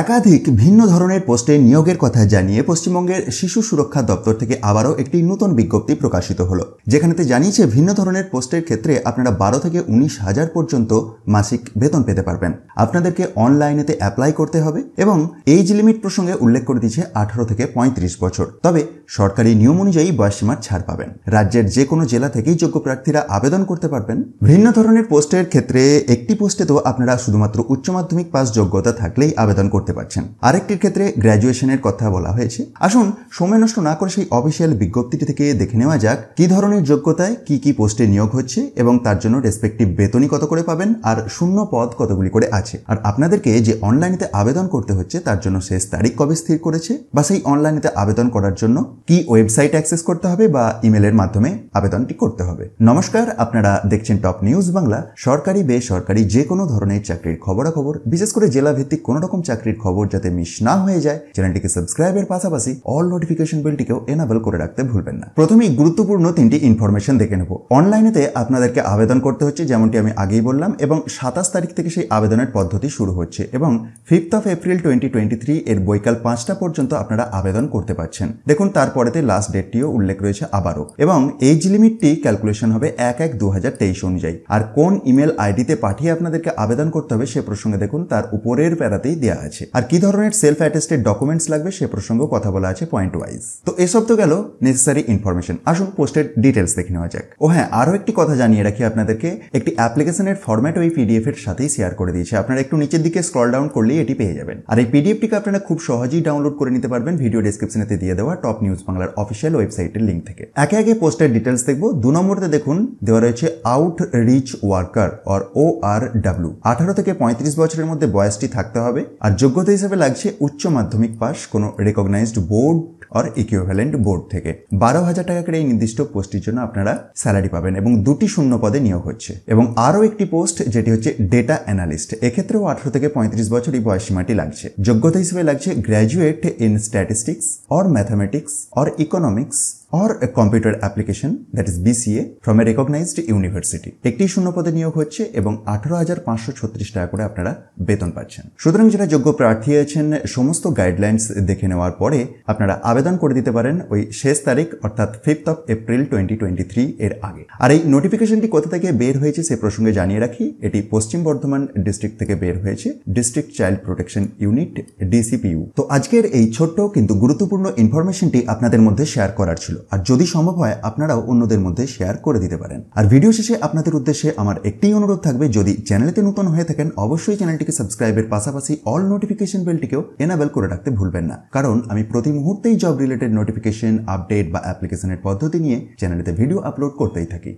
একাধিক ভিন্ন ধরনের পোস্টে নিয়োগের কথা জানিয়ে পশ্চিমবঙ্গের শিশু সুরক্ষা দপ্তর থেকে আবারও একটি নতুন বিজ্ঞপ্তি প্রকাশিত হলো যেখানেতে জানিয়েছে ভিন্ন ধরনের পোস্টের ক্ষেত্রে আপনারা বারো থেকে উনিশ হাজার পর্যন্ত মাসিক বেতন পেতে পারবেন আপনাদেরকে অনলাইনেতে অ্যাপ্লাই করতে হবে এবং এইজ লিমিট প্রসঙ্গে উল্লেখ করে দিচ্ছে আঠারো থেকে পঁয়ত্রিশ বছর তবে সরকারি নিয়ম অনুযায়ী বয়সীমার ছাড় পাবেন রাজ্যের যে কোনো জেলা থেকেই যোগ্য প্রার্থীরা আবেদন করতে পারবেন ভিন্ন ধরনের পোস্টের ক্ষেত্রে একটি পোস্টে তো আপনারা শুধুমাত্র উচ্চ মাধ্যমিক পাস যোগ্যতা থাকলেই আবেদন করতে করতে পারছেন আরেকটির ক্ষেত্রে গ্র্যাজুয়েশনের কথা বলা হয়েছে আসুন সময় নষ্ট না করে সেই অফিসিয়াল বিজ্ঞপ্তিটি থেকে দেখে নেওয়া যাক কী ধরনের যোগ্যতায় কি কি পোস্টে নিয়োগ হচ্ছে এবং তার জন্য রেসপেক্টিভ বেতনই কত করে পাবেন আর শূন্য পদ কতগুলি করে আছে আর আপনাদেরকে যে অনলাইনেতে আবেদন করতে হচ্ছে তার জন্য শেষ তারিখ কবে স্থির করেছে বা সেই অনলাইনেতে আবেদন করার জন্য কি ওয়েবসাইট অ্যাক্সেস করতে হবে বা ইমেলের মাধ্যমে আবেদনটি করতে হবে নমস্কার আপনারা দেখছেন টপ নিউজ বাংলা সরকারি বেসরকারি যে কোনো ধরনের চাকরির খবরাখবর বিশেষ করে জেলা ভিত্তিক কোনো রকম চাকরির আপডেট খবর যাতে মিস না হয়ে যায় চ্যানেলটিকে সাবস্ক্রাইবের পাশাপাশি অল নোটিফিকেশন বেলটিকেও এনাবেল করে রাখতে ভুলবেন না প্রথমেই গুরুত্বপূর্ণ তিনটি ইনফরমেশন দেখে নেব অনলাইনেতে আপনাদেরকে আবেদন করতে হচ্ছে যেমনটি আমি আগেই বললাম এবং সাতাশ তারিখ থেকে সেই আবেদনের পদ্ধতি শুরু হচ্ছে এবং fifth of April twenty twenty three এর বৈকাল পাঁচটা পর্যন্ত আপনারা আবেদন করতে পারছেন দেখুন তারপরেতে লাস্ট ডেটটিও উল্লেখ রয়েছে আবারও এবং এইজ লিমিটটি ক্যালকুলেশন হবে এক এক দু হাজার তেইশ অনুযায়ী আর কোন ইমেল আইডিতে পাঠিয়ে আপনাদেরকে আবেদন করতে হবে সে প্রসঙ্গে দেখুন তার উপরের প্যারাতেই দেওয়া আছে আছে আর কি ধরনের সেলফ অ্যাটেস্টেড ডকুমেন্টস লাগবে সে প্রসঙ্গে কথা বলা আছে পয়েন্ট ওয়াইজ তো এসব তো গেল নেসেসারি ইনফরমেশন আসুন পোস্টের ডিটেলস দেখে নেওয়া যাক ও হ্যাঁ আরও একটি কথা জানিয়ে রাখি আপনাদেরকে একটি অ্যাপ্লিকেশনের ফরম্যাট ওই পিডিএফ এর সাথেই শেয়ার করে দিয়েছে আপনারা একটু নিচের দিকে স্ক্রল ডাউন করলেই এটি পেয়ে যাবেন আর এই পিডিএফটিকে আপনারা খুব সহজেই ডাউনলোড করে নিতে পারবেন ভিডিও ডিসক্রিপশনেতে দিয়ে দেওয়া টপ নিউজ বাংলার অফিসিয়াল ওয়েবসাইটের লিঙ্ক থেকে একে একে পোস্টের ডিটেলস দেখবো দু নম্বরতে দেখুন দেওয়া রয়েছে outreach worker or O R W আঠারো থেকে পঁয়ত্রিশ বছরের মধ্যে বয়সটি থাকতে হবে আর যোগ্যতা হিসেবে লাগছে উচ্চ মাধ্যমিক পাস কোনো recognised board or equivalent board থেকে বারো হাজার টাকা করে এই নির্দিষ্ট পোস্টের জন্য আপনারা স্যালারি পাবেন এবং দুটি শূন্য পদে নিয়োগ হচ্ছে এবং আরও একটি পোস্ট যেটি হচ্ছে ডেটা অ্যানালিস্ট এক্ষেত্রেও আঠারো থেকে পঁয়ত্রিশ বছরই বয়সী বয়সীমাটি লাগছে যোগ্যতা হিসেবে লাগছে graduate in statistics or mathematics or economics or a computer application that is BCA from a recognized university একটি শূন্য পদে নিয়োগ হচ্ছে এবং আঠারো হাজার পাঁচশো ছত্রিশ টাকা করে আপনারা বেতন পাচ্ছেন সুতরাং যারা যোগ্য প্রার্থী আছেন সমস্ত গাইডলাইন্স দেখে নেওয়ার পরে আপনারা আবেদন করে দিতে পারেন ওই শেষ তারিখ অর্থাৎ fifth of April twenty twenty three এর আগে আর এই নোটিফিকেশনটি কোথা থেকে বের হয়েছে সে প্রসঙ্গে জানিয়ে রাখি এটি পশ্চিম বর্ধমান ডিস্ট্রিক্ট থেকে বের হয়েছে district child protection unit DCPU তো আজকের এই ছোট্ট কিন্তু গুরুত্বপূর্ণ ইনফরমেশনটি আপনাদের মধ্যে শেয়ার করার ছিল আর যদি সম্ভব হয় আপনারাও অন্যদের মধ্যে শেয়ার করে দিতে পারেন আর ভিডিও শেষে আপনাদের উদ্দেশ্যে আমার একটি অনুরোধ থাকবে যদি চ্যানেলেতে নতুন হয়ে থাকেন অবশ্যই চ্যানেলটিকে সাবস্ক্রাইবের পাশাপাশি অল নোটিফিকেশন বেলটিকেও এনাবেল করে রাখতে ভুলবেন না কারণ আমি প্রতি মুহূর্তেই জব রিলেটেড নোটিফিকেশন আপডেট বা অ্যাপ্লিকেশনের পদ্ধতি নিয়ে চ্যানেলেতে ভিডিও আপলোড করতেই থাকি